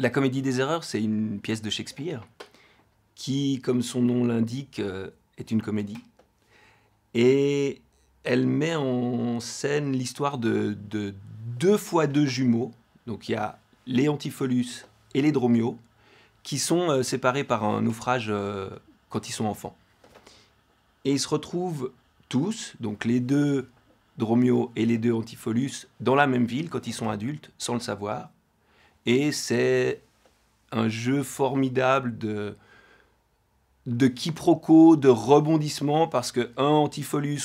La comédie des erreurs, c'est une pièce de Shakespeare qui, comme son nom l'indique, euh, est une comédie. Et elle met en scène l'histoire de, deux fois deux jumeaux. Donc il y a les Antipholus et les Dromio, qui sont euh, séparés par un naufrage euh, quand ils sont enfants. Et ils se retrouvent tous, donc les deux Dromio et les deux Antipholus, dans la même ville quand ils sont adultes, sans le savoir. Et c'est un jeu formidable de, de quiproquo, de rebondissements, parce qu'un un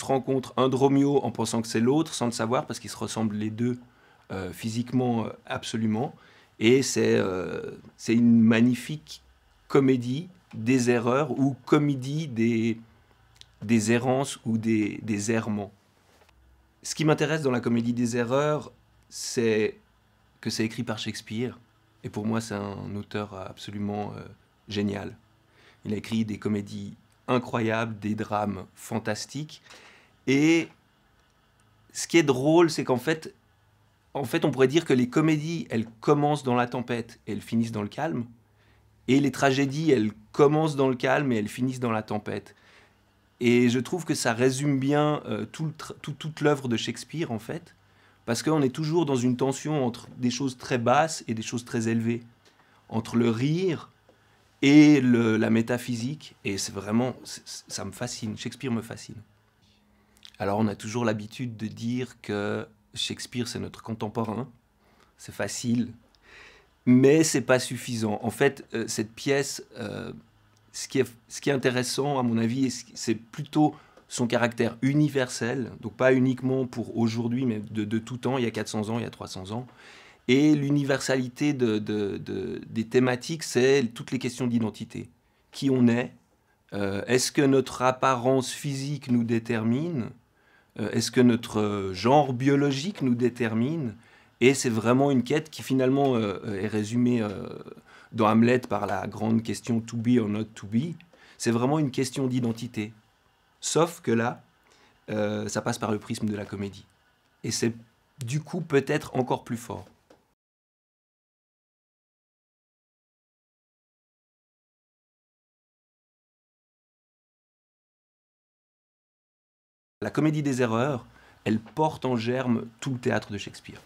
rencontre un Dromio en pensant que c'est l'autre, sans le savoir, parce qu'ils se ressemblent les deux euh, physiquement euh, absolument. Et euh, c'est une magnifique comédie des erreurs ou comédie des, des errances ou des, des errements. Ce qui m'intéresse dans la comédie des erreurs, c'est que c'est écrit par Shakespeare. Et pour moi, c'est un auteur absolument euh, génial. Il a écrit des comédies incroyables, des drames fantastiques. Et ce qui est drôle, c'est qu'en fait, en fait, on pourrait dire que les comédies, elles commencent dans la tempête et elles finissent dans le calme. Et les tragédies, elles commencent dans le calme et elles finissent dans la tempête. Et je trouve que ça résume bien euh, tout toute l'œuvre de Shakespeare, en fait. Parce qu'on est toujours dans une tension entre des choses très basses et des choses très élevées, entre le rire et la métaphysique. Et c'est vraiment, ça me fascine, Shakespeare me fascine. Alors on a toujours l'habitude de dire que Shakespeare c'est notre contemporain, c'est facile, mais c'est pas suffisant. En fait, euh, cette pièce, euh, ce qui est intéressant à mon avis, c'est plutôt son caractère universel, donc pas uniquement pour aujourd'hui, mais de, tout temps, il y a 400 ans, il y a 300 ans, et l'universalité de, des thématiques, c'est toutes les questions d'identité. Qui on est euh, Est-ce que notre apparence physique nous détermine euh, Est-ce que notre euh, genre biologique nous détermine Et c'est vraiment une quête qui finalement est résumée dans Hamlet par la grande question to be or not to be. C'est vraiment une question d'identité. Sauf que là, euh, ça passe par le prisme de la comédie. Et c'est du coup peut-être encore plus fort. La comédie des erreurs, elle porte en germe tout le théâtre de Shakespeare.